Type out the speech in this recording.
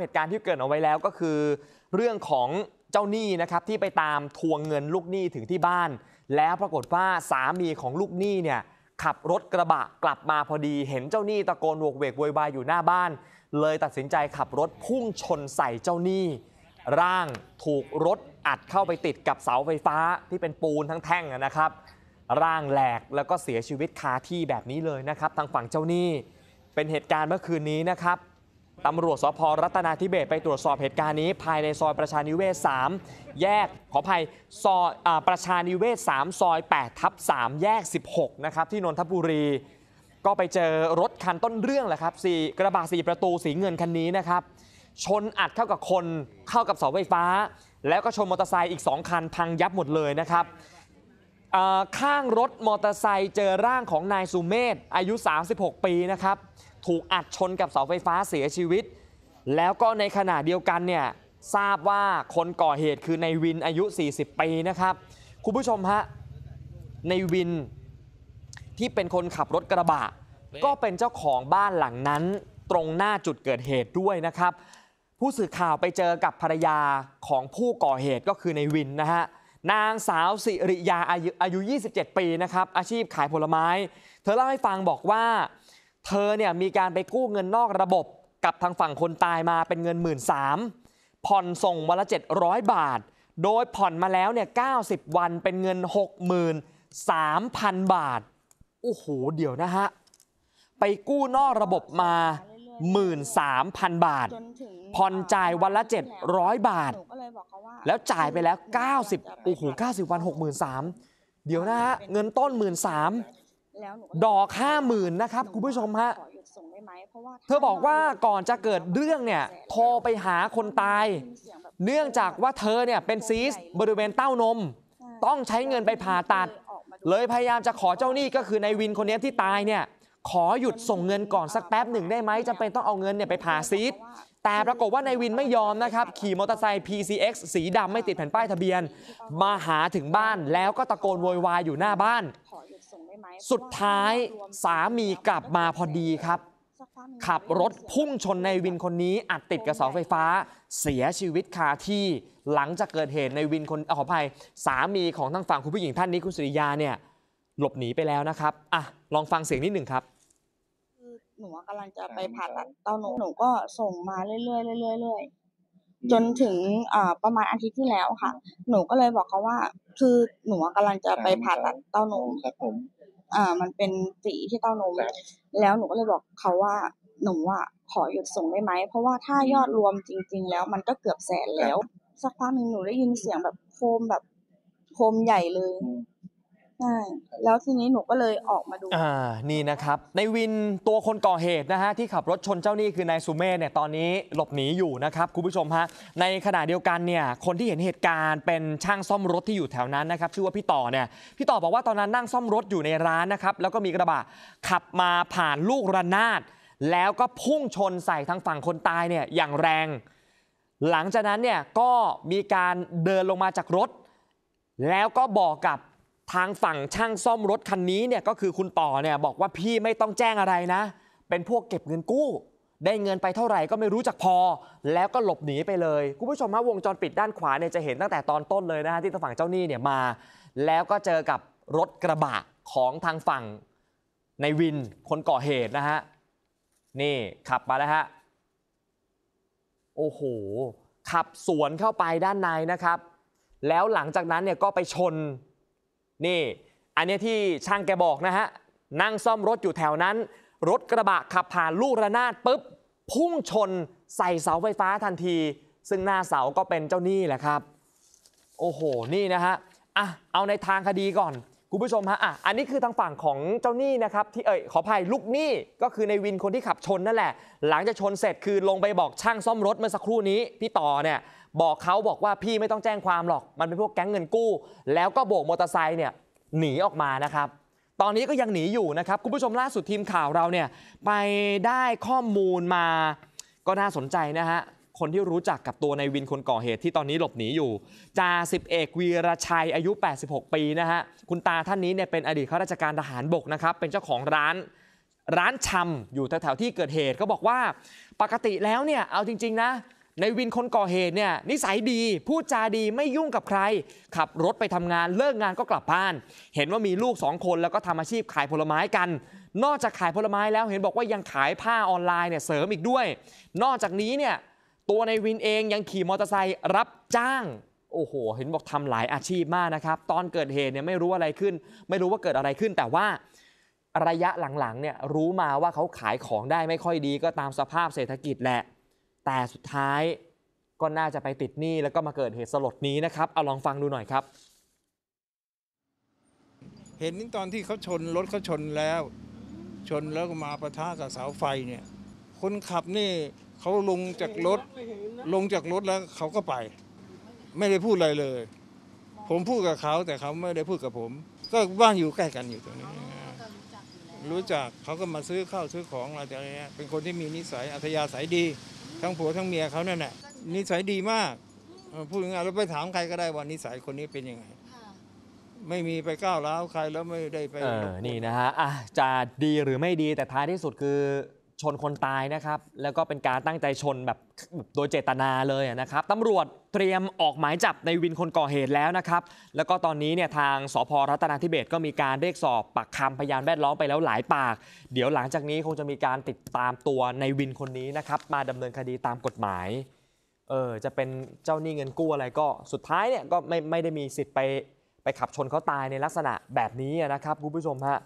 เหตุการณ์ที่เกิดเอาไว้แล้วก็คือ เรื่องของเจ้าหนี้นะครับที่ไปตามทวงเงินลูกหนี้ถึงที่บ้าน แล้วปรากฏว่าสามีของลูกหนี้เนี่ย ขับรถกระบะกลับมาพอดีเห็นเจ้าหนี้ตะโกนโวกเวกโวยวายอยู่หน้าบ้าน เลยตัดสินใจขับรถพุ่งชนใส่เจ้าหนี้ ร่างถูกรถอัดเข้าไปติดกับเสาไฟฟ้าที่เป็นปูนทั้งแท่งนะครับ ร่างแหลกแล้วก็เสียชีวิตคาที่แบบนี้เลยนะครับ ทางฝั่งเจ้าหนี้เป็นเหตุการณ์เมื่อคืนนี้นะครับตำรวจสพรัตนาธิเบศไปตรวจสอบเหตุการณ์นี้ ภายในซอยประชานิเวศ 3 แยก ขออภัยซอยประชานิเวศ3ซอย8ทับ3แยก 16 นะครับ ที่นนทบุรี ก็ไปเจอรถคันต้นเรื่องแหละครับ สีกระบะสีประตูสีเงินคันนี้นะครับ ชนอัดเข้ากับคนเข้ากับเสาไฟฟ้า แล้วก็ชนมอเตอร์ไซค์อีก 2 คันพังยับหมดเลยนะครับข้างรถมอเตอร์ไซค์เจอร่างของนายสุเมธอายุ 36 ปีนะครับถูกอัดชนกับเสาไฟฟ้าเสียชีวิต แล้วก็ในขณะเดียวกันเนี่ยทราบว่าคนก่อเหตุคือในวินอายุ 40 ปีนะครับคุณผู้ชมฮะในวินที่เป็นคนขับรถกระบะ ก็เป็นเจ้าของบ้านหลังนั้นตรงหน้าจุดเกิดเหตุด้วยนะครับ ผู้สื่อข่าวไปเจอกับภรรยาของผู้ก่อเหตุก็คือในวินนะฮะนางสาวสิริยาอายุ 27 ปีนะครับอาชีพขายผลไม้ เธอเล่าให้ฟังบอกว่าเธอเนี่ยมีการไปกู้ เงินนอกระบบกับทางฝั่งคนตายมาเป็นเงิน 1 3ื่นสผ่อนส่งวันละ700 บาท โดยผ่อนมาแล้วเนี่ยิบวันเป็นเงิน 63,000 บาทโอ้โหเดี๋ยวนะฮะไปกู้นอกระบบมา 13,000 บาท ผ่อนจ่ายวันละ700 บาท แล้วจ่ายไปแล้ว 90โอ้โห90วัน63,000เดี๋ยวนะฮะเงินต้น 13,000แล้วดอกห้าหมื่นนะครับ คุณผู้ชมฮะเธอบอกว่าก่อนจะเกิดเรื่องเนี่ยโทรไปหาคนตาย เนื่องจากว่าเธอเนี่ยเป็นซีสบริเวณเต้านม ต้องใช้เงินไปผ่าตัด เลยพยายามจะขอเจ้าหนี้ก็คือนายวินคนนี้ที่ตายเนี่ยขอหยุดส่งเงินก่อนสักแป๊บหนึ่งได้ไหมจำเป็นต้องเอาเงินเนี่ยไปผ่าซีส แต่ปรากฏว่านายวินไม่ยอมนะครับขี่มอเตอร์ไซค์ PCX สีดำไม่ติดแผ่นป้ายทะเบียน มาหาถึงบ้าน แล้วก็ตะโกนโวยวายอยู่หน้าบ้านสุดท้ายสามีกลับมาพอดีครับ ขับรถพุ่งชนในวินคนนี้อัดติดกับเสาไฟฟ้าเสียชีวิตคาที่หลังจากเกิดเหตุในวินคนขออภัย สามีของทางฝั่งคุณผู้หญิงท่านนี้คุณสุริยาเนี่ยหลบหนีไปแล้วนะครับอ่ะลองฟังเสียงนิดหนึ่งครับ หนูกำลังจะไปผ่าตัดเต้านมหนูก็ส่งมาเรื่อยๆเรื่อยๆจนถึงประมาณอาทิตย์ที่แล้วค่ะ หนูก็เลยบอกเขาว่า คือหนูกำลังจะไปผ่าตัดเต้านมครับผมอ่า มันเป็นสีที่เต้านม แล้วหนูก็เลยบอกเขาว่า หนูอ่ะขอหยุดส่งได้ไหมเพราะว่าถ้ายอดรวมจริง ๆ แล้ว มันก็เกือบแสนแล้ว สักพักหนึ่งหนูได้ยินเสียงแบบโคมแบบโคมใหญ่เลยใช่แล้วทีนี้หนูก็เลยออกมาดูอ่านี่นะครับในวินตัวคนก่อเหตุนะฮะที่ขับรถชนเจ้าหนี้คือนายสุเมธเนี่ยตอนนี้หลบหนีอยู่นะครับคุณผู้ชมฮะในขณะเดียวกันเนี่ยคนที่เห็นเหตุการณ์เป็นช่างซ่อมรถที่อยู่แถวนั้นนะครับชื่อว่าพี่ต่อเนี่ยพี่ต่อบอกว่าตอนนั้นนั่งซ่อมรถอยู่ในร้านนะครับแล้วก็มีกระบะขับมาผ่านลูกระนาดแล้วก็พุ่งชนใส่ทางฝั่งคนตายเนี่ยอย่างแรง หลังจากนั้นเนี่ยก็มีการเดินลงมาจากรถ แล้วก็บอกกับทางฝั่งช่างซ่อมรถคันนี้เนี่ยก็คือคุณต่อเนี่ยบอกว่าพี่ไม่ต้องแจ้งอะไรนะ เป็นพวกเก็บเงินกู้ ได้เงินไปเท่าไหร่ก็ไม่รู้จักพอแล้วก็หลบหนีไปเลยคุณผู้ชมฮะวงจรปิดด้านขวาเนี่ยจะเห็นตั้งแต่ตอนต้นเลยนะฮะที่ทางฝั่งเจ้าหนี้เนี่ยมา แล้วก็เจอกับรถกระบะของทางฝั่งในวินคนก่อเหตุนะฮะนี่ ขับมาแล้วฮะโอ้โหขับสวนเข้าไปด้านในนะครับ แล้วหลังจากนั้นเนี่ยก็ไปชนนี่ อันนี้ที่ช่างแกบอกนะฮะนั่งซ่อมรถอยู่แถวนั้น รถกระบะขับผ่านลูกระนาดปุ๊บพุ่งชนใส่เสาไฟฟ้าทันที ซึ่งหน้าเสาก็เป็นเจ้าหนี้แหละครับ โอ้โห นี่นะฮะอ่ะเอาในทางคดีก่อนคุณผู้ชมฮะ อ่ะ อันนี้คือทางฝั่งของเจ้าหนี้นะครับ ที่เอ่ยขออภัยลูกหนี้ก็คือในวินคนที่ขับชนนั่นแหละหลังจากชนเสร็จคือลงไปบอกช่างซ่อมรถเมื่อสักครู่นี้พี่ต่อเนี่ย บอกเขาบอกว่าพี่ไม่ต้องแจ้งความหรอกมันเป็นพวกแก๊งเงินกู้ แล้วก็โบกมอเตอร์ไซค์เนี่ยหนีออกมานะครับ ตอนนี้ก็ยังหนีอยู่นะครับคุณผู้ชมล่าสุดทีมข่าวเราเนี่ยไปได้ข้อมูลมาก็น่าสนใจนะฮะคนที่รู้จักกับตัวในวินคนก่อเหตุที่ตอนนี้หลบหนีอยู่จ่าสิบเอกวีรชัยอายุ 86 ปีนะฮะคุณตาท่านนี้เนี่ยเป็นอดีตข้าราชการทหารบกนะครับ เป็นเจ้าของร้านร้านชำอยู่แถวๆที่เกิดเหตุก็บอกว่าปกติแล้วเนี่ยเอาจริงๆนะ ในวินคนก่อเหตุเนี่ยนิสัยดี พูดจาดีไม่ยุ่งกับใคร ขับรถไปทำงาน เลิกงานก็กลับบ้าน เห็นว่ามีลูกสองคนแล้วก็ทำอาชีพขายผลไม้กัน นอกจากขายผลไม้แล้วเห็นบอกว่ายังขายผ้าออนไลน์เนี่ยเสริมอีกด้วย นอกจากนี้เนี่ยตัวในวินเองยังขี่มอเตอร์ไซค์รับจ้าง โอ้โห เห็นบอกทำหลายอาชีพมากนะครับ ตอนเกิดเหตุเนี่ยไม่รู้อะไรขึ้น ไม่รู้ว่าเกิดอะไรขึ้น แต่ว่าระยะหลังๆเนี่ยรู้มาว่าเขาขายของได้ไม่ค่อยดีก็ตามสภาพเศรษฐกิจแหละ แต่สุดท้ายก็น่าจะไปติดหนี้แล้วก็มาเกิดเหตุสลดนี้นะครับเอาลองฟังดูหน่อยครับ เห็นนตอนที่เขาชนรถเขาชนแล้ว ชนแล้ว ก็มาประทะกับเสาไฟเนี่ยคนขับนี่เขาลงจากรถลงจากรถแล้วเขาก็ไป ไม่ได้พูดอะไรเลย ผมพูดกับเขา แต่เขาไม่ได้พูดกับผม ก็บ้านอยู่ใกล้กันอยู่ตรงนี้รู้จักเขาก็มาซื้อข้าวซื้อของอะไรอย่างเงี้ยเป็นคนที่มีนิสัยอัธยาศัยดีทั้งผัวทั้งเมียเขาเนี่ยแหละนิสัยดีมากพูดง่ายเราไปถามใครก็ได้ว่านิสัยคนนี้เป็นยังไงไม่มีไปก้าวแล้วใครแล้วไม่ได้ไปเออนี่นะฮะอ่ะจะดีหรือไม่ดีแต่ท้ายที่สุดคือชนคนตายนะครับ แล้วก็เป็นการตั้งใจชนแบบโดยเจตนาเลยนะครับตำรวจเตรียมออกหมายจับในวินคนก่อเหตุแล้วนะครับ แล้วก็ตอนนี้เนี่ยทางสพรัตนาธิเบศก็มีการเรียกสอบปากคำพยานแวดล้อมไปแล้วหลายปาก เดี๋ยวหลังจากนี้คงจะมีการติดตามตัวในวินคนนี้นะครับ มาดำเนินคดีตามกฎหมาย เออจะเป็นเจ้าหนี้เงินกู้อะไรก็สุดท้ายเนี่ยก็ไม่ไม่ได้มีสิทธิ์ไปไปขับชนเขาตายในลักษณะแบบนี้นะครับคุณผู้ชมฮะ